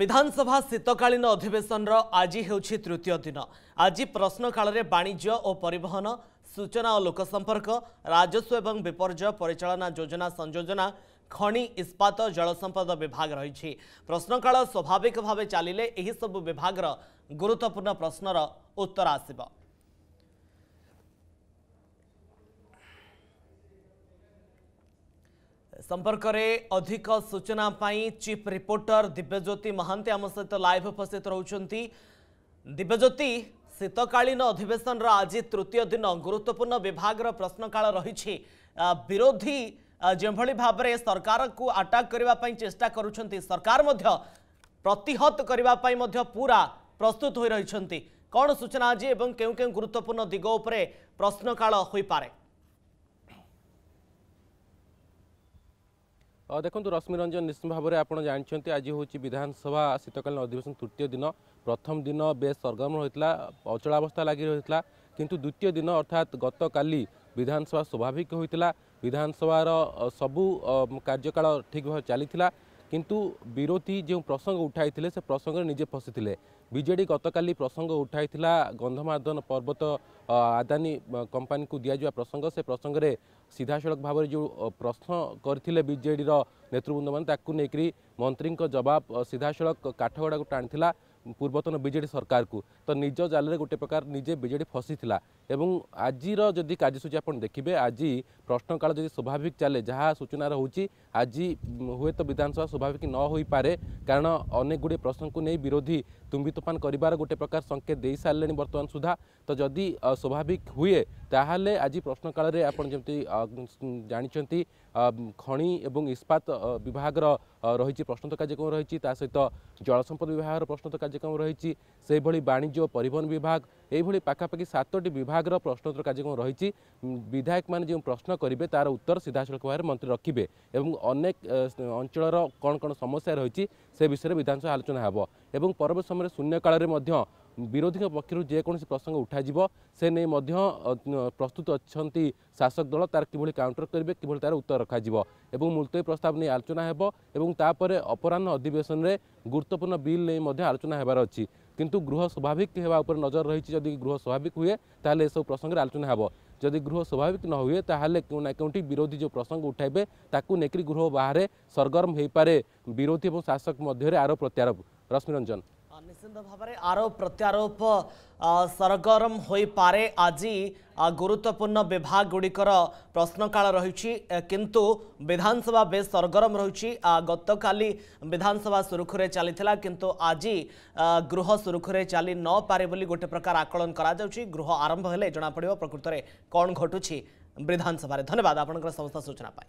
ବିଧାନସଭା ଶୀତକାଳୀନ ଅଧିବେଶନର ଆଜି ହେଉଛି ତୃତୀୟ ଦିନ ଆଜି ପ୍ରଶ୍ନକାଳରେ ବାଣିଜ୍ୟ ଓ ପରିବହନ ସୂଚନା ଓ ଲୋକସମ୍ପର୍କ ରାଜସ୍ୱ ଏବଂ ବିପର୍ଯ୍ୟୟ ପରିଚାଳନା ଯୋଜନା ସଂଯୋଜନା ଖଣି ଇସ୍ପାତ ଜଳସମ୍ପଦ ବିଭାଗ ରହିଛି ପ୍ରଶ୍ନକାଳ ସ୍ୱାଭାବିକ ଭାବେ ଚାଲିଲେ ଏହିସବୁ ବିଭାଗର ଗୁରୁତ୍ୱପୂର୍ଣ୍ଣ ପ୍ରଶ୍ନର ଉତ୍ତର ଆସିବ ସମ୍ପର୍କରେ ଅଧିକ ସୂଚନା ପାଇଁ ଚିଫ୍ ରିପୋର୍ଟର ଦିବ୍ୟଜ୍ୟୋତି ମହାନ୍ତି ଆମ ସହିତ ଲାଇଭ୍ ଉପସ୍ଥିତ ରହୁଛନ୍ତି ଦିବ୍ୟଜ୍ୟୋତି ଶୀତକାଳୀନ ଅଧିବେଶନର ଆଜି ତୃତୀୟ ଦିନ ଗୁରୁତ୍ୱପୂର୍ଣ୍ଣ ବିଭାଗର ପ୍ରଶ୍ନକାଳ ରହିଛି ବିରୋଧୀ ଯେଭଳି ଭାବରେ ସରକାରକୁ ଆଟାକ୍ କରିବା ପାଇଁ ଚେଷ୍ଟା କରୁଛନ୍ତି ସରକାର ମଧ୍ୟ ପ୍ରତିହତ କରିବା ପାଇଁ ମଧ୍ୟ ପୁରା ପ୍ରସ୍ତୁତ ହୋଇ ରହିଛନ୍ତି କ'ଣ ସୂଚନା ଅଛି ଏବଂ କେଉଁ କେଉଁ ଗୁରୁତ୍ୱପୂର୍ଣ୍ଣ ଦିଗ ଉପରେ ପ୍ରଶ୍ନକାଳ ହୋଇପାରେ ଦେଖନ୍ତୁ ରଶ୍ମିରଞ୍ଜନ ନିଶ୍ଚିତ ଭାବରେ ଆପଣ ଜାଣିଛନ୍ତି ଆଜି ହେଉଛି ବିଧାନସଭା ଶୀତକାଳୀନ ଅଧିବେଶନ ତୃତୀୟ ଦିନ ପ୍ରଥମ ଦିନ ବେଶ ସରଗରମ ରହିଥିଲା ଅଚଳାବସ୍ଥା ଲାଗି ରହିଥିଲା କିନ୍ତୁ ଦ୍ୱିତୀୟ ଦିନ ଅର୍ଥାତ୍ ଗତକାଲି ବିଧାନସଭା ସ୍ୱାଭାବିକ ହୋଇଥିଲା ବିଧାନସଭାର ସବୁ କାର୍ଯ୍ୟକାଳ ଠିକ୍ ଭାବେ ଚାଲିଥିଲା কিন্তু বিরোধী যে প্রসঙ্গ উঠাইtile সে প্রসঙ্গরে নিজে প্রশ্নtile বিজেডি গতকালি প্রসঙ্গ উঠাইতিলা গন্ধমাড়ধন পর্বত আদানি কোম্পানিକୁ দিয়া জুয়া প্রসঙ্গ সে প্রসঙ্গরে সীধা সڑک ভাবে যে প্রশ্ন করtile বিজেডিৰ নেত্রিবন্ধ মানতাକୁ নেকি মন্ত্রীক জবাব সীধা সڑک কাঠওয়াড়া টানিলা ପୂର୍ବତନ ବିଜେଡ଼ି ସରକାରକୁ ତ ନିଜ ଜାଲରେ ଗୋଟେ ପ୍ରକାର ନିଜେ ବିଜେଡ଼ି ଫସିଥିଲା ଏବଂ ଆଜିର ଯଦି କାର୍ଯ୍ୟସୂଚୀ ଆପଣ ଦେଖିବେ ଆଜି ପ୍ରଶ୍ନକାଳ ଯଦି ସ୍ୱାଭାବିକ ଚାଲେ ଯାହା ସୂଚନା ରହୁଛି ଆଜି ହୁଏତ ବିଧାନସଭା ସ୍ୱାଭାବିକ ନ ହୋଇପାରେ କାରଣ ଅନେକ ଗୁଡ଼ିଏ ପ୍ରଶ୍ନକୁ ନେଇ ବିରୋଧୀ ତୁମ୍ବି ତୁଫାନ କରିବାର ଗୋଟେ ପ୍ରକାର ସଙ୍କେତ ଦେଇସାରିଲେଣି ବର୍ତ୍ତମାନ ସୁଦ୍ଧା ତ ଯଦି ସ୍ୱାଭାବିକ ହୁଏ ତାହେଲେ ଆଜି ପ୍ରଶ୍ନକାଳରେ ଆପଣ ଯେମିତି ଜାଣିଛନ୍ତି ଖଣି ଏବଂ ଇସ୍ପାତ ବିଭାଗର ରହିଛି ପ୍ରଶ୍ନୋତ୍ତର କାର୍ଯ୍ୟକ୍ରମ ରହିଛି ତା ସହିତ ଜଳସମ୍ପଦ ବିଭାଗର ପ୍ରଶ୍ନୋତ୍ତର କାର୍ଯ୍ୟକ୍ରମ ରହିଛି ସେହିଭଳି ବାଣିଜ୍ୟ ଓ ପରିବହନ ବିଭାଗ ଏଇଭଳି ପାଖାପାଖି ସାତଟି ବିଭାଗର ପ୍ରଶ୍ନୋତ୍ତର କାର୍ଯ୍ୟକ୍ରମ ରହିଛି ବିଧାୟକମାନେ ଯେଉଁ ପ୍ରଶ୍ନ କରିବେ ତା'ର ଉତ୍ତର ସିଧାସଳଖ ଭାବରେ ମନ୍ତ୍ରୀ ରଖିବେ ଏବଂ ଅନେକ ଅଞ୍ଚଳର କ'ଣ କ'ଣ ସମସ୍ୟା ରହିଛି ସେ ବିଷୟରେ ବିଧାନସଭା ଆଲୋଚନା ହେବ ଏବଂ ପରବର୍ତ୍ତୀ ସମୟରେ ଶୂନ୍ୟକାଳରେ ମଧ୍ୟ ବିରୋଧୀଙ୍କ ପକ୍ଷରୁ ଯେକୌଣସି ପ୍ରସଙ୍ଗ ଉଠାଯିବ ସେ ନେଇ ମଧ୍ୟ ପ୍ରସ୍ତୁତ ଅଛନ୍ତି ଶାସକ ଦଳ ତାର କିଭଳି କାଉଣ୍ଟର କରିବେ କିଭଳି ତାର ଉତ୍ତର ରଖାଯିବ ଏବଂ ମୁଲତବୀ ପ୍ରସ୍ତାବ ନେଇ ଆଲୋଚନା ହେବ ଏବଂ ତାପରେ ଅପରାହ୍ନ ଅଧିବେଶନରେ ଗୁରୁତ୍ୱପୂର୍ଣ୍ଣ ବିଲ୍ ନେଇ ମଧ୍ୟ ଆଲୋଚନା ହେବାର ଅଛି କିନ୍ତୁ ଗୃହ ସ୍ୱାଭାବିକ ହେବା ଉପରେ ନଜର ରହିଛି ଯଦି ଗୃହ ସ୍ୱାଭାବିକ ହୁଏ ତାହେଲେ ଏସବୁ ପ୍ରସଙ୍ଗରେ ଆଲୋଚନା ହେବ ଯଦି ଗୃହ ସ୍ୱାଭାବିକ ନ ହୁଏ ତାହେଲେ କେଉଁ ନା କେଉଁଠି ବିରୋଧୀ ଯେଉଁ ପ୍ରସଙ୍ଗ ଉଠାଇବେ ତାକୁ ନେଇକରି ଗୃହ ବାହାରେ ସରଗରମ ହୋଇପାରେ ବିରୋଧୀ ଏବଂ ଶାସକ ମଧ୍ୟରେ ଆରୋପ ପ୍ରତ୍ୟାରୋପ ରଶ୍ମିରଞ୍ଜନ ନିଶ୍ଚିନ୍ତ ଭାବରେ ଆରୋପ ପ୍ରତ୍ୟାରୋପ ସରଗରମ ହୋଇପାରେ ଆଜି ଗୁରୁତ୍ୱପୂର୍ଣ୍ଣ ବିଭାଗ ଗୁଡ଼ିକର ପ୍ରଶ୍ନକାଳ ରହିଛି କିନ୍ତୁ ବିଧାନସଭା ବେଶ ସରଗରମ ରହିଛି ଗତକାଲି ବିଧାନସଭା ସୁରୁଖୁରୁରେ ଚାଲିଥିଲା କିନ୍ତୁ ଆଜି ଗୃହ ସୁରୁଖୁରୁରେ ଚାଲି ନପାରେ ବୋଲି ଗୋଟେ ପ୍ରକାର ଆକଳନ କରାଯାଉଛି ଗୃହ ଆରମ୍ଭ ହେଲେ ଜଣାପଡ଼ିବ ପ୍ରକୃତରେ କ'ଣ ଘଟୁଛି ବିଧାନସଭାରେ ଧନ୍ୟବାଦ ଆପଣଙ୍କର ସମସ୍ତ ସୂଚନା ପାଇଁ